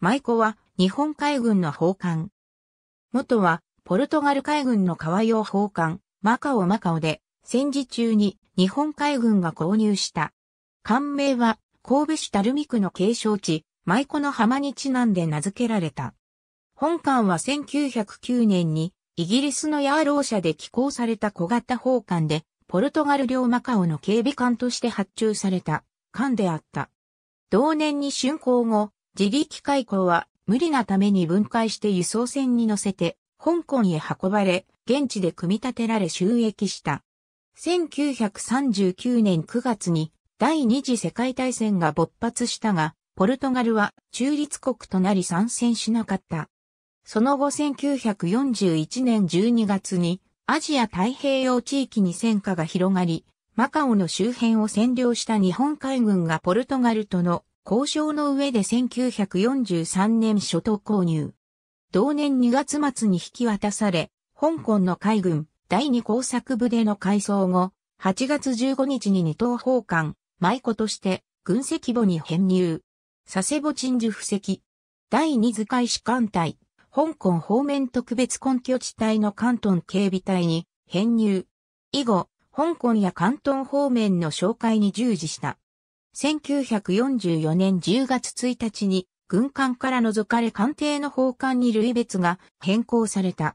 舞妓は日本海軍の砲艦。元はポルトガル海軍の川用砲艦、マカオマカオで戦時中に日本海軍が購入した。艦名は神戸市垂水区の継承地、舞妓の浜にちなんで名付けられた。本艦は1909年にイギリスのヤーロー社で寄港された小型砲艦で、ポルトガル領マカオの警備艦として発注された艦であった。同年に竣工後、自力開雇は無理なために分解して輸送船に乗せて、香港へ運ばれ、現地で組み立てられ収益した。1939年9月に第二次世界大戦が勃発したが、ポルトガルは中立国となり参戦しなかった。その後1941年12月にアジア太平洋地域に戦火が広がり、マカオの周辺を占領した日本海軍がポルトガルとの交渉の上で1943年初頭購入。同年2月末に引き渡され、香港の海軍第2工作部での改装後、8月15日に二等砲艦、舞子として軍籍簿に編入。佐世保鎮守布石。第2図海士艦隊、香港方面特別根拠地帯の関東警備隊に編入。以後、香港や関東方面の紹介に従事した。1944年10月1日に軍艦から除かれ艦艇の奉還に類別が変更された。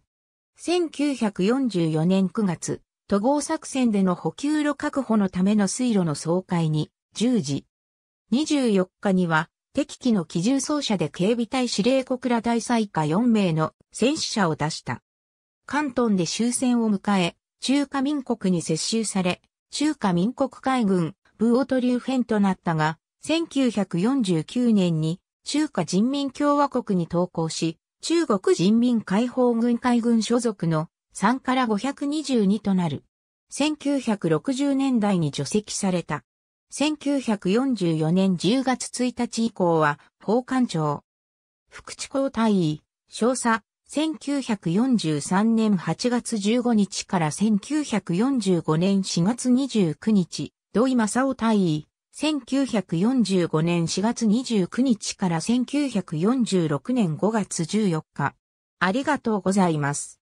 1944年9月、都合作戦での補給路確保のための水路の総会に10時。24日には敵機の機銃奏者で警備隊司令国ら大祭下4名の戦死者を出した。関東で終戦を迎え、中華民国に接収され、中華民国海軍ブオトリューフェンとなったが、1949年に中華人民共和国に投降し、中国人民解放軍海軍所属の3から522となる。1960年代に除籍された。1944年10月1日以降は、法官庁。福地交大尉、少佐、1943年8月15日から1945年4月29日、土井正夫大尉、1945年4月29日から1946年5月14日。ありがとうございます。